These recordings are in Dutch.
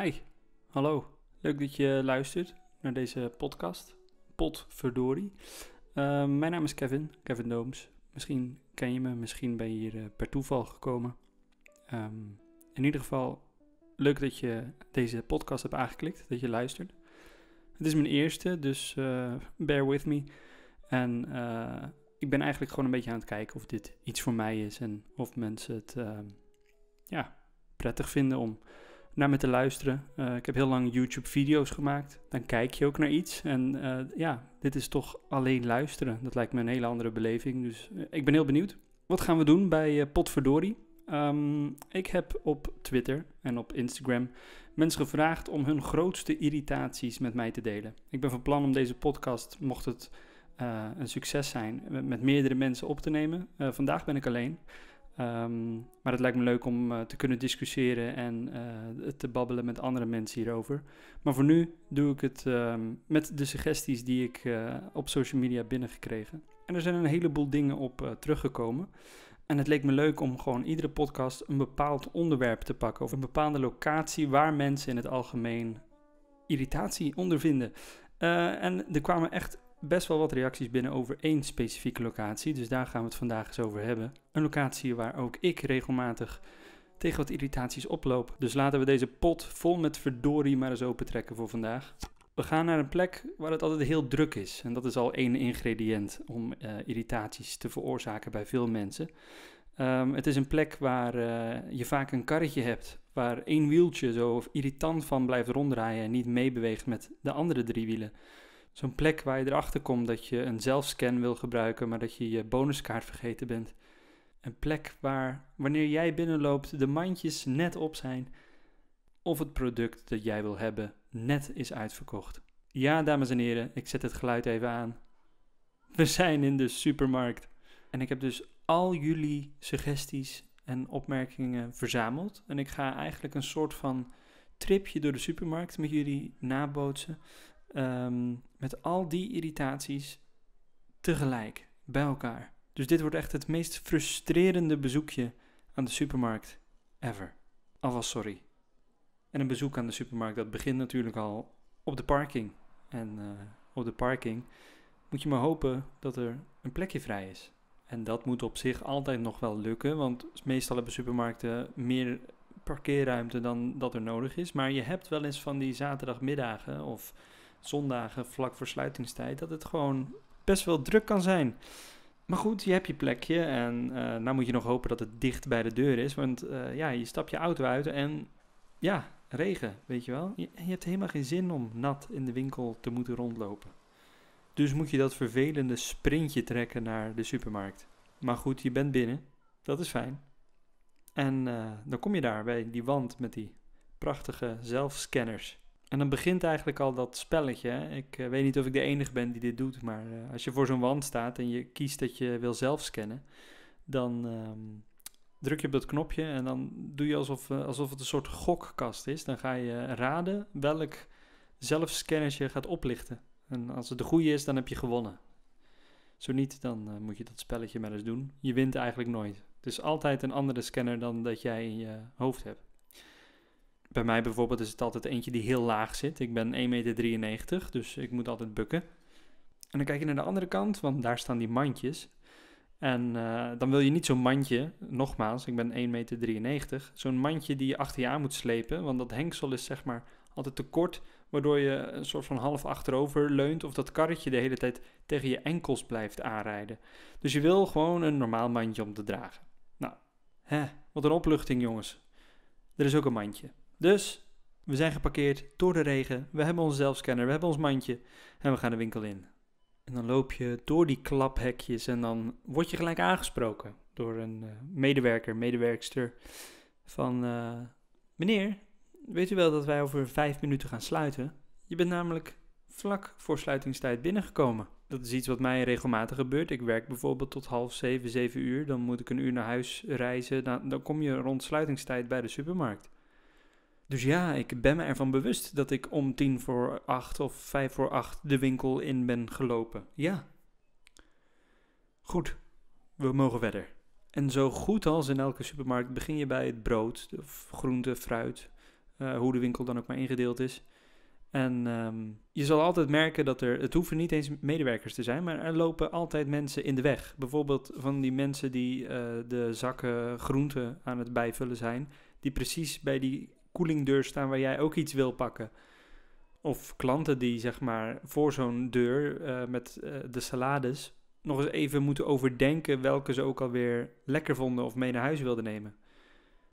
Hi, hallo. Leuk dat je luistert naar deze podcast. Potverdorie. Uh, mijn naam is Kevin, Kevin Dooms. Misschien ken je me, misschien ben je hier eh, per toeval gekomen. Ehm, in ieder geval, leuk dat je deze podcast hebt aangeklikt, dat je luistert. Het is mijn eerste, dus eh, bear with me. En eh, ik ben eigenlijk gewoon een beetje aan het kijken of dit iets voor mij is en of mensen het ehm, ja, prettig vinden om naar me te luisteren. Eh, ik heb heel lang YouTube-video's gemaakt. Dan kijk je ook naar iets. En eh, ja, dit is toch alleen luisteren. Dat lijkt me een hele andere beleving. Dus eh, ik ben heel benieuwd. Wat gaan we doen bij Potverdorie? Um, ik heb op Twitter en op Instagram mensen gevraagd om hun grootste irritaties met mij te delen. Ik ben van plan om deze podcast, mocht het een succes zijn, met meerdere mensen op te nemen. vandaag ben ik alleen. Ehm, maar het lijkt me leuk om eh, te kunnen discussiëren en uh, te babbelen met andere mensen hierover. Maar voor nu doe ik het ehm, met de suggesties die ik eh, op social media binnengekregen. En er zijn een heleboel dingen op teruggekomen. En het leek me leuk om gewoon iedere podcast een bepaald onderwerp te pakken. Of een bepaalde locatie waar mensen in het algemeen irritatie ondervinden. en er kwamen echt best wel wat reacties binnen over één specifieke locatie. Dus daar gaan we het vandaag eens over hebben. Een locatie waar ook ik regelmatig tegen wat irritaties oploop. Dus laten we deze pot vol met verdorie maar eens open trekken voor vandaag. We gaan naar een plek waar het altijd heel druk is. En dat is al één ingrediënt om eh, irritaties te veroorzaken bij veel mensen. Ehm, het is een plek waar eh, je vaak een karretje hebt waar één wieltje zo irritant van blijft ronddraaien en niet meebeweegt met de andere drie wielen zo'n plek waar je erachter komt dat je een zelfscan wil gebruiken, maar dat je je bonuskaart vergeten bent. Een plek waar, wanneer jij binnenloopt, de mandjes net op zijn of het product dat jij wil hebben net is uitverkocht. Ja, dames en heren, ik zet het geluid even aan. We zijn in de supermarkt. En ik heb dus al jullie suggesties en opmerkingen verzameld. En ik ga eigenlijk een soort van tripje door de supermarkt met jullie nabootsen. Ehm, met al die irritaties tegelijk bij elkaar. Dus dit wordt echt het meest frustrerende bezoekje aan de supermarkt ever. Alvast sorry. En een bezoek aan de supermarkt, dat begint natuurlijk al op de parking. En eh, op de parking moet je maar hopen dat er een plekje vrij is. En dat moet op zich altijd nog wel lukken, want meestal hebben supermarkten meer parkeerruimte dan dat er nodig is. Maar je hebt wel eens van die zaterdagmiddagen of zondagen vlak voor sluitingstijd, dat het gewoon best wel druk kan zijn. Maar goed, je hebt je plekje en uh, nou moet je nog hopen dat het dicht bij de deur is. Want eh, ja, je stapt je auto uit en ja, regen, weet je wel. Je, hebt helemaal geen zin om nat in de winkel te moeten rondlopen. Dus moet je dat vervelende sprintje trekken naar de supermarkt. Maar goed, je bent binnen. Dat is fijn. En eh, dan kom je daar bij die wand met die prachtige zelfscanners. En dan begint eigenlijk al dat spelletje. Ik eh, weet niet of ik de enige ben die dit doet, maar eh, als je voor zo'n wand staat en je kiest dat je wil zelf scannen, dan ehm, druk je op dat knopje en dan doe je alsof, eh, alsof het een soort gokkast is. Dan ga je raden welk zelfscanners je gaat oplichten. En als het de goede is, dan heb je gewonnen. Zo niet, dan moet je dat spelletje maar eens doen. Je wint eigenlijk nooit. Het is altijd een andere scanner dan dat jij in je hoofd hebt bij mij bijvoorbeeld is het altijd eentje die heel laag zit. Ik ben 1,93 meter, dus ik moet altijd bukken. En dan kijk je naar de andere kant, want daar staan die mandjes. En eh, dan wil je niet zo'n mandje, nogmaals, ik ben 1,93 meter, zo'n mandje die je achter je aan moet slepen. Want dat hengsel is zeg maar altijd te kort, waardoor je een soort van half achterover leunt of dat karretje de hele tijd tegen je enkels blijft aanrijden. Dus je wil gewoon een normaal mandje om te dragen. Nou, hè, wat een opluchting jongens. Er is ook een mandje. Dus we zijn geparkeerd door de regen. We hebben onze zelfscanner, we hebben ons mandje en we gaan de winkel in. En dan loop je door die klaphekjes en dan word je gelijk aangesproken door een eh, medewerker, medewerkster. Van eh, meneer, weet u wel dat wij over vijf minuten gaan sluiten? Je bent namelijk vlak voor sluitingstijd binnengekomen. Dat is iets wat mij regelmatig gebeurt. Ik werk bijvoorbeeld tot half zeven, zeven uur. Dan moet ik een uur naar huis reizen. Dan, dan kom je rond sluitingstijd bij de supermarkt. Dus ja, ik ben me ervan bewust dat ik om tien voor acht of vijf voor acht de winkel in ben gelopen. Ja. Goed, we mogen verder. En zo goed als in elke supermarkt begin je bij het brood, of groente, fruit, eh, hoe de winkel dan ook maar ingedeeld is. En ehm, je zal altijd merken dat er, het hoeven niet eens medewerkers te zijn, maar er lopen altijd mensen in de weg. Bijvoorbeeld van die mensen die eh, de zakken groente aan het bijvullen zijn, die precies bij die koelingdeur staan waar jij ook iets wil pakken. Of klanten die zeg maar voor zo'n deur eh, met eh, de salades nog eens even moeten overdenken welke ze ook alweer lekker vonden of mee naar huis wilden nemen.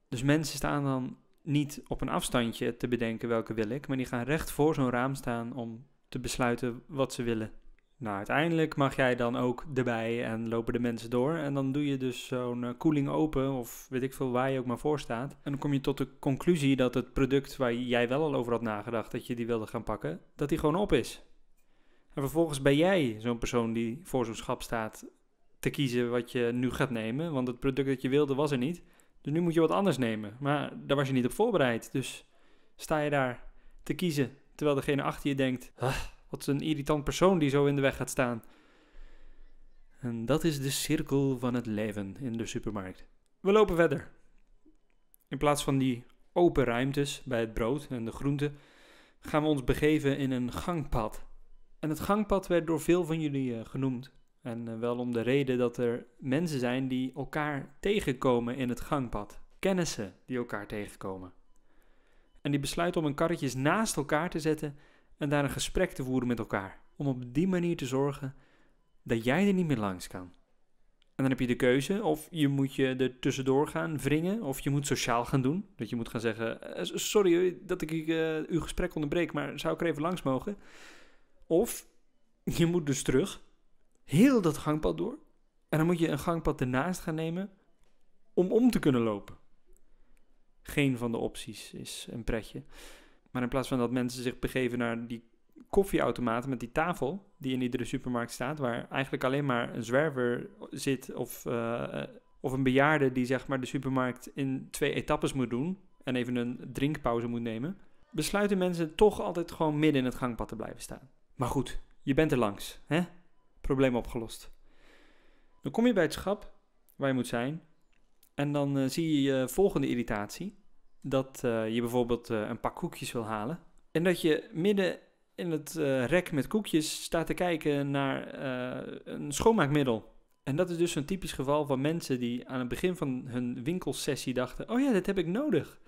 Dus mensen staan dan niet op een afstandje te bedenken welke wil ik, maar die gaan recht voor zo'n raam staan om te besluiten wat ze willen. Nou, uiteindelijk mag jij dan ook erbij en lopen de mensen door. En dan doe je dus zo'n eh, koeling open of weet ik veel waar je ook maar voor staat. En dan kom je tot de conclusie dat het product waar jij wel al over had nagedacht dat je die wilde gaan pakken, dat die gewoon op is. En vervolgens ben jij zo'n persoon die voor zo'n schap staat te kiezen wat je nu gaat nemen. Want het product dat je wilde was er niet. Dus nu moet je wat anders nemen. Maar daar was je niet op voorbereid. Dus sta je daar te kiezen terwijl degene achter je denkt... Wat een irritant persoon die zo in de weg gaat staan. En dat is de cirkel van het leven in de supermarkt. We lopen verder. In plaats van die open ruimtes bij het brood en de groenten, gaan we ons begeven in een gangpad. En het gangpad werd door veel van jullie eh, genoemd. En eh, wel om de reden dat er mensen zijn die elkaar tegenkomen in het gangpad. Kennissen die elkaar tegenkomen. En die besluiten om hun karretjes naast elkaar te zetten en daar een gesprek te voeren met elkaar. Om op die manier te zorgen dat jij er niet meer langs kan. En dan heb je de keuze of je moet je er tussendoor gaan wringen of je moet sociaal gaan doen. Dat je moet gaan zeggen, eh, sorry dat ik uh, uw gesprek onderbreek, maar zou ik er even langs mogen? Of je moet dus terug, heel dat gangpad door. En dan moet je een gangpad ernaast gaan nemen om om te kunnen lopen. Geen van de opties is een pretje. Maar in plaats van dat mensen zich begeven naar die koffieautomaat met die tafel die in iedere supermarkt staat, waar eigenlijk alleen maar een zwerver zit of, eh, of een bejaarde die zeg maar de supermarkt in twee etappes moet doen en even een drinkpauze moet nemen, besluiten mensen toch altijd gewoon midden in het gangpad te blijven staan. Maar goed, je bent er langs, hè? Probleem opgelost. Dan kom je bij het schap waar je moet zijn en dan eh, zie je je volgende irritatie dat eh, je bijvoorbeeld eh, een pak koekjes wil halen. En dat je midden in het eh, rek met koekjes staat te kijken naar een schoonmaakmiddel. En dat is dus een typisch geval van mensen die aan het begin van hun winkelsessie dachten: Oh ja, dat heb ik nodig.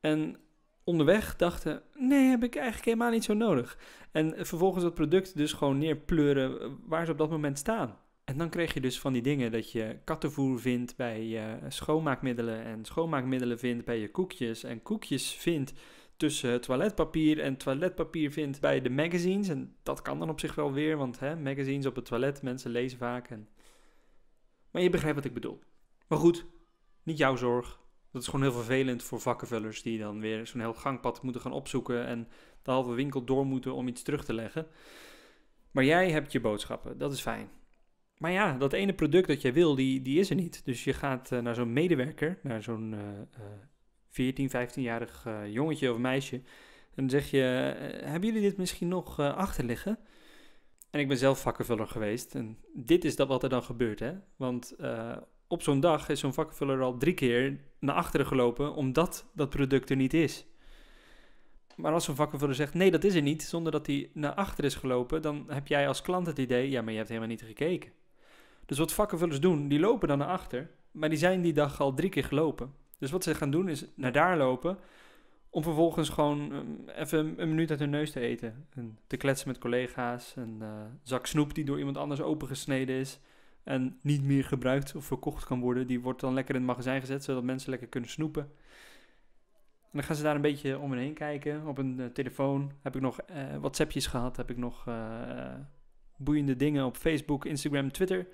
En onderweg dachten: Nee, heb ik eigenlijk helemaal niet zo nodig. En vervolgens dat product dus gewoon neerpleuren waar ze op dat moment staan. En dan kreeg je dus van die dingen dat je kattenvoer vindt bij je schoonmaakmiddelen en schoonmaakmiddelen vindt bij je koekjes en koekjes vindt tussen toiletpapier en toiletpapier vindt bij de magazines. En dat kan dan op zich wel weer, want hè, magazines op het toilet, mensen lezen vaak. En... Maar je begrijpt wat ik bedoel. Maar goed, niet jouw zorg. Dat is gewoon heel vervelend voor vakkenvullers die dan weer zo'n heel gangpad moeten gaan opzoeken en de halve winkel door moeten om iets terug te leggen. Maar jij hebt je boodschappen, dat is fijn maar ja, dat ene product dat jij wil, die, die is er niet. Dus je gaat eh, naar zo'n medewerker, naar zo'n 14, eh, 15-jarig eh, jongetje of meisje. En dan zeg je, hebben jullie dit misschien nog achter liggen? En ik ben zelf vakkenvuller geweest. En dit is dat wat er dan gebeurt, hè. Want op zo'n dag is zo'n vakkenvuller al drie keer naar achteren gelopen, omdat dat product er niet is. Maar als zo'n vakkenvuller zegt, nee, dat is er niet, zonder dat hij naar achter is gelopen, dan heb jij als klant het idee, ja, maar je hebt helemaal niet gekeken. Dus wat vakkenvullers doen, die lopen dan naar achter, maar die zijn die dag al drie keer gelopen. Dus wat ze gaan doen is naar daar lopen, om vervolgens gewoon um, even een minuut uit hun neus te eten. En te kletsen met collega's, eh, een zak snoep die door iemand anders opengesneden is en niet meer gebruikt of verkocht kan worden. Die wordt dan lekker in het magazijn gezet, zodat mensen lekker kunnen snoepen. En dan gaan ze daar een beetje om hen heen kijken. Op een eh, telefoon heb ik nog uh, WhatsAppjes gehad, heb ik nog boeiende dingen op Facebook, Instagram, Twitter.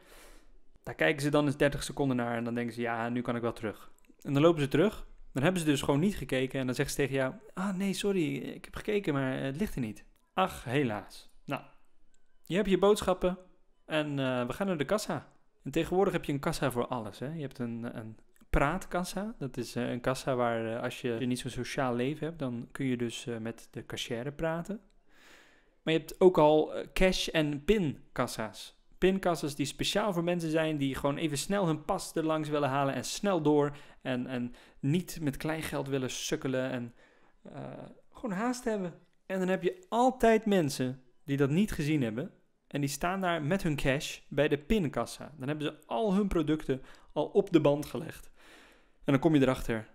Daar kijken ze dan eens 30 seconden naar en dan denken ze, ja, nu kan ik wel terug. En dan lopen ze terug, dan hebben ze dus gewoon niet gekeken en dan zeggen ze tegen jou, ah nee, sorry, ik heb gekeken, maar eh, het ligt er niet. Ach, helaas. Nou, je hebt je boodschappen en eh, we gaan naar de kassa. En tegenwoordig heb je een kassa voor alles. Hè? Je hebt een, een praatkassa. Dat is eh, een kassa waar als je niet zo'n sociaal leven hebt, dan kun je dus met de cashier praten. Maar je hebt ook al eh, cash- en pinkassa's. Pinkassa's die speciaal voor mensen zijn die gewoon even snel hun pas er langs willen halen en snel door. En, en niet met kleingeld willen sukkelen en eh, gewoon haast hebben. En dan heb je altijd mensen die dat niet gezien hebben. En die staan daar met hun cash bij de pinkassa. Dan hebben ze al hun producten al op de band gelegd. En dan kom je erachter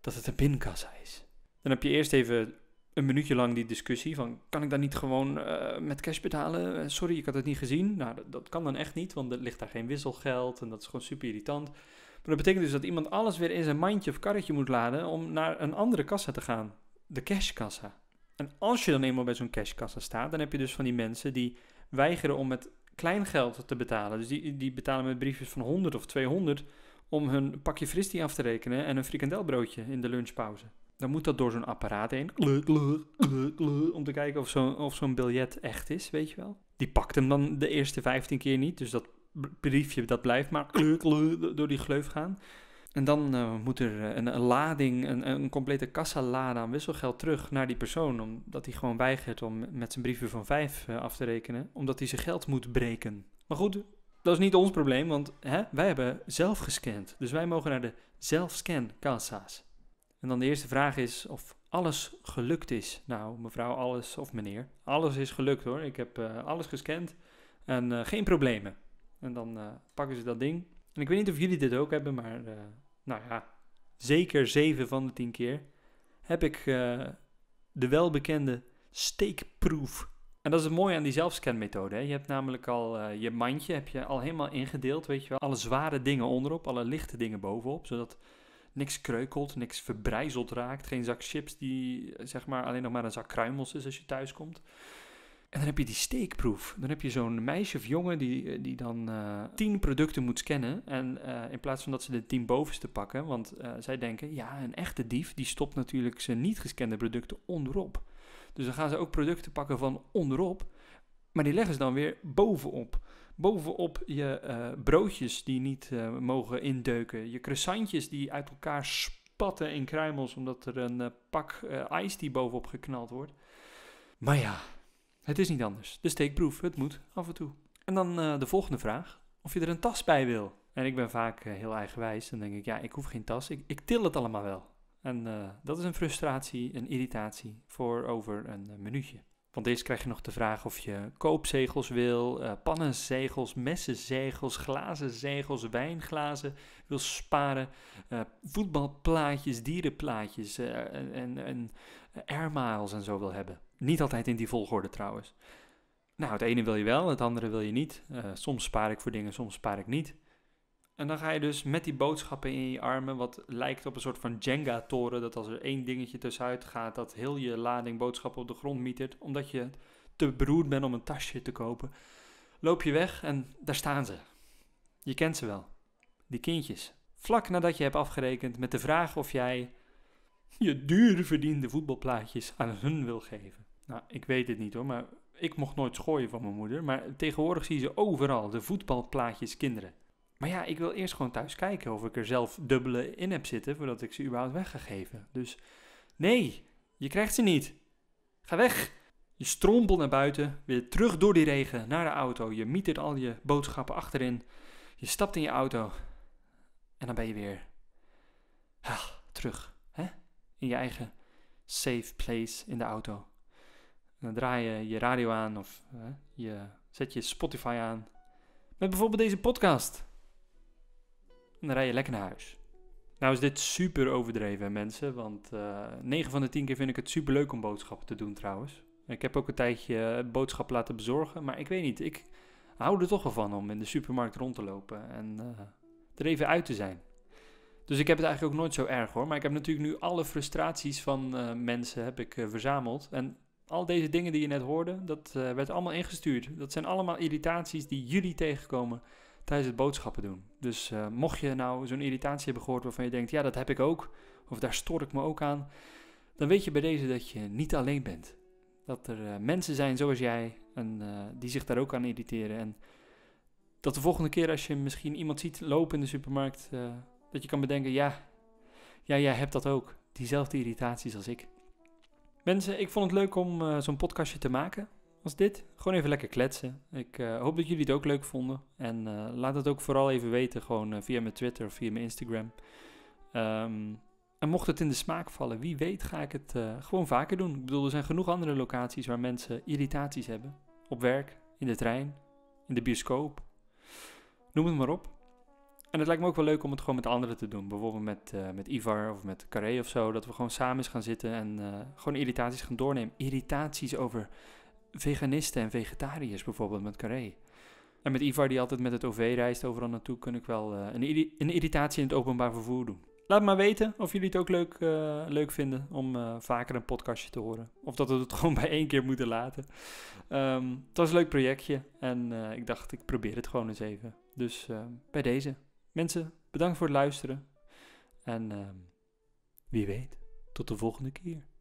dat het een pinkassa is. Dan heb je eerst even een minuutje lang die discussie van kan ik dan niet gewoon eh, met cash betalen? Eh, sorry, ik had het niet gezien. Nou, dat, dat, kan dan echt niet, want er ligt daar geen wisselgeld en dat is gewoon super irritant. Maar dat betekent dus dat iemand alles weer in zijn mandje of karretje moet laden om naar een andere kassa te gaan. De cashkassa. En als je dan eenmaal bij zo'n cashkassa staat, dan heb je dus van die mensen die weigeren om met kleingeld te betalen. Dus die, die betalen met briefjes van 100 of 200 om hun pakje fristie af te rekenen en een frikandelbroodje in de lunchpauze dan moet dat door zo'n apparaat heen. Om te kijken of zo'n, of zo'n biljet echt is, weet je wel. Die pakt hem dan de eerste 15 keer niet. Dus dat briefje dat blijft maar door die gleuf gaan. En dan eh, moet er eh, een, lading, een, een complete kassalade aan wisselgeld terug naar die persoon. Omdat hij gewoon weigert om met zijn brieven van vijf eh, af te rekenen. Omdat hij zijn geld moet breken. Maar goed, dat is niet ons probleem, want hè, wij hebben zelf gescand. Dus wij mogen naar de zelfscan kassa's. En dan de eerste vraag is of alles gelukt is. Nou, mevrouw, alles of meneer, alles is gelukt hoor. Ik heb eh, alles gescand en eh, geen problemen. En dan eh, pakken ze dat ding. En ik weet niet of jullie dit ook hebben, maar nou ja, zeker 7 van de 10 keer heb ik de welbekende steekproef. En dat is het mooie aan die zelfscanmethode. Je hebt namelijk al je mandje heb je al helemaal ingedeeld, weet je wel. Alle zware dingen onderop, alle lichte dingen bovenop, zodat niks kreukelt, niks verbrijzeld raakt. Geen zak chips die zeg maar alleen nog maar een zak kruimels is als je thuis komt. En dan heb je die steekproef. Dan heb je zo'n meisje of jongen die, eh, die dan eh, tien producten moet scannen. En eh, in plaats van dat ze de tien bovenste pakken, want zij denken, ja, een echte dief die stopt natuurlijk zijn niet gescande producten onderop. Dus dan gaan ze ook producten pakken van onderop, maar die leggen ze dan weer bovenop bovenop je eh, broodjes die niet eh, mogen indeuken, je croissantjes die uit elkaar spatten in kruimels omdat er een eh, pak ijs die bovenop geknald wordt. Maar ja, het is niet anders. De steekproef, het moet af en toe. En dan de volgende vraag, of je er een tas bij wil. En ik ben vaak heel eigenwijs, dan denk ik, ja, ik hoef geen tas, ik, ik til het allemaal wel. En dat is een frustratie, een irritatie voor over een minuutje. Want eerst krijg je nog de vraag of je koopzegels wil, uh, pannenzegels, messenzegels, glazenzegels, wijnglazen wil sparen, eh, voetbalplaatjes, dierenplaatjes eh, en, en airmiles en zo wil hebben. Niet altijd in die volgorde trouwens. Nou, het ene wil je wel, het andere wil je niet. soms spaar ik voor dingen, soms spaar ik niet. En dan ga je dus met die boodschappen in je armen, wat lijkt op een soort van Jenga-toren, dat als er één dingetje tussenuit gaat, dat heel je lading boodschappen op de grond mietert, omdat je te beroerd bent om een tasje te kopen, loop je weg en daar staan ze. Je kent ze wel, die kindjes. Vlak nadat je hebt afgerekend met de vraag of jij je duur verdiende voetbalplaatjes aan hun wil geven. Nou, ik weet het niet hoor, maar ik mocht nooit schooien van mijn moeder. Maar tegenwoordig zie je ze overal, de voetbalplaatjes kinderen. Maar ja, ik wil eerst gewoon thuis kijken of ik er zelf dubbele in heb zitten voordat ik ze überhaupt weg ga geven. Dus nee, je krijgt ze niet. Ga weg. Je strompelt naar buiten, weer terug door die regen naar de auto. Je mietert al je boodschappen achterin. Je stapt in je auto. En dan ben je weer terug. Hè? In je eigen safe place in de auto. En dan draai je je radio aan of hè, je zet je Spotify aan. Met bijvoorbeeld deze podcast. En dan rij je lekker naar huis. Nou is dit super overdreven, mensen. Want uh, eh, 9 van de 10 keer vind ik het super leuk om boodschappen te doen trouwens. Ik heb ook een tijdje eh, boodschappen laten bezorgen. Maar ik weet niet, ik hou er toch wel van om in de supermarkt rond te lopen. En eh, er even uit te zijn. Dus ik heb het eigenlijk ook nooit zo erg hoor. Maar ik heb natuurlijk nu alle frustraties van mensen heb ik, verzameld. En al deze dingen die je net hoorde, dat werd allemaal ingestuurd. Dat zijn allemaal irritaties die jullie tegenkomen tijdens het boodschappen doen. Dus eh, mocht je nou zo'n irritatie hebben gehoord waarvan je denkt, ja dat heb ik ook, of daar stoor ik me ook aan, dan weet je bij deze dat je niet alleen bent. Dat er eh, mensen zijn zoals jij en, eh, die zich daar ook aan irriteren. En dat de volgende keer als je misschien iemand ziet lopen in de supermarkt, dat je kan bedenken, ja, ja, jij hebt dat ook. Diezelfde irritaties als ik. Mensen, ik vond het leuk om zo'n podcastje te maken als dit. Gewoon even lekker kletsen. Ik eh, hoop dat jullie het ook leuk vonden. En eh, laat het ook vooral even weten, gewoon eh, via mijn Twitter of via mijn Instagram. Ehm, en mocht het in de smaak vallen, wie weet ga ik het gewoon vaker doen. Ik bedoel, er zijn genoeg andere locaties waar mensen irritaties hebben. Op werk, in de trein, in de bioscoop. Noem het maar op. En het lijkt me ook wel leuk om het gewoon met anderen te doen. Bijvoorbeeld met, met Ivar of met Carré of zo. Dat we gewoon samen eens gaan zitten en gewoon irritaties gaan doornemen. Irritaties over veganisten en vegetariërs bijvoorbeeld met carré. En met Ivar die altijd met het OV reist overal naartoe, kun ik wel eh, een, een, irritatie in het openbaar vervoer doen. Laat maar weten of jullie het ook leuk, eh, leuk vinden om eh, vaker een podcastje te horen. Of dat we het gewoon bij één keer moeten laten. Um, het was een leuk projectje en ik dacht ik probeer het gewoon eens even. Dus ehm, bij deze. Mensen, bedankt voor het luisteren. En ehm, wie weet, tot de volgende keer.